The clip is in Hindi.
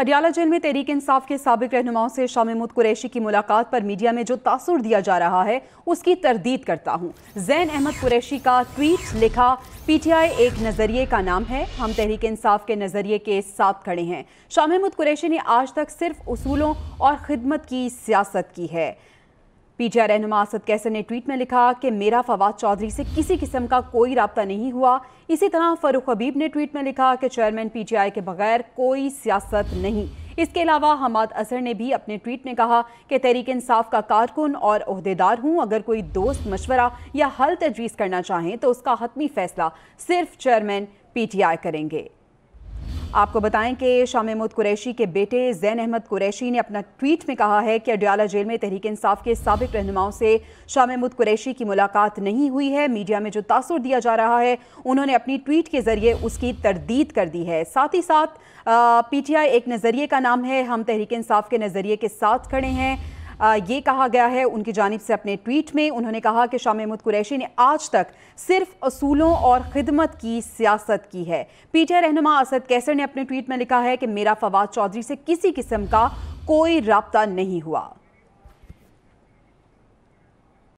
अडियाला जेल में तहरीक इंसाफ के सबक रहनुमाओं से शाह महमूद कुरैशी की मुलाकात पर मीडिया में जो तासुर दिया जा रहा है उसकी तरदीद करता हूँ जैन अहमद कुरैशी का ट्वीट लिखा पीटीआई एक नज़रिए का नाम है हम तहरीक इंसाफ के नज़रिए के साथ खड़े हैं शाह महमूद कुरैशी ने आज तक सिर्फ असूलों और खिदमत की सियासत की है पीटीआर रहनुमा असद कैसर ने ट्वीट में लिखा कि मेरा फवाद चौधरी से किसी किस्म का कोई रबता नहीं हुआ इसी तरह फरूख हबीब ने ट्वीट में लिखा कि चेयरमैन पीटीआई के बगैर कोई सियासत नहीं इसके अलावा हमाद असर ने भी अपने ट्वीट में कहा कि तहरीक इंसाफ का कारकुन और अहदेदार हूँ अगर कोई दोस्त मशवरा या हल तजवीज़ करना चाहें तो उसका हतमी फैसला सिर्फ चेयरमैन पीटीआई करेंगे आपको बताएं कि शाह महमूद कुरैशी के बेटे जैन अहमद कुरैशी ने अपना ट्वीट में कहा है कि अडियाला जेल में तहरीक इंसाफ के सबक रहनुमाओं से शाह महमूद कुरैशी की मुलाकात नहीं हुई है मीडिया में जो तासर दिया जा रहा है उन्होंने अपनी ट्वीट के जरिए उसकी तरदीद कर दी है साथ ही साथ पी टी आई एक नज़रिए का नाम है हम तहरीक इंसाफ के नज़रिए के साथ खड़े हैं ये कहा गया है उनकी जानब से अपने ट्वीट में उन्होंने कहा कि शाह महमूद कुरैशी ने आज तक सिर्फ असूलों और खिदमत की सियासत की है पीटीआई रहनुमा असद कैसर ने अपने ट्वीट में लिखा है कि मेरा फवाद चौधरी से किसी किस्म का कोई रबता नहीं हुआ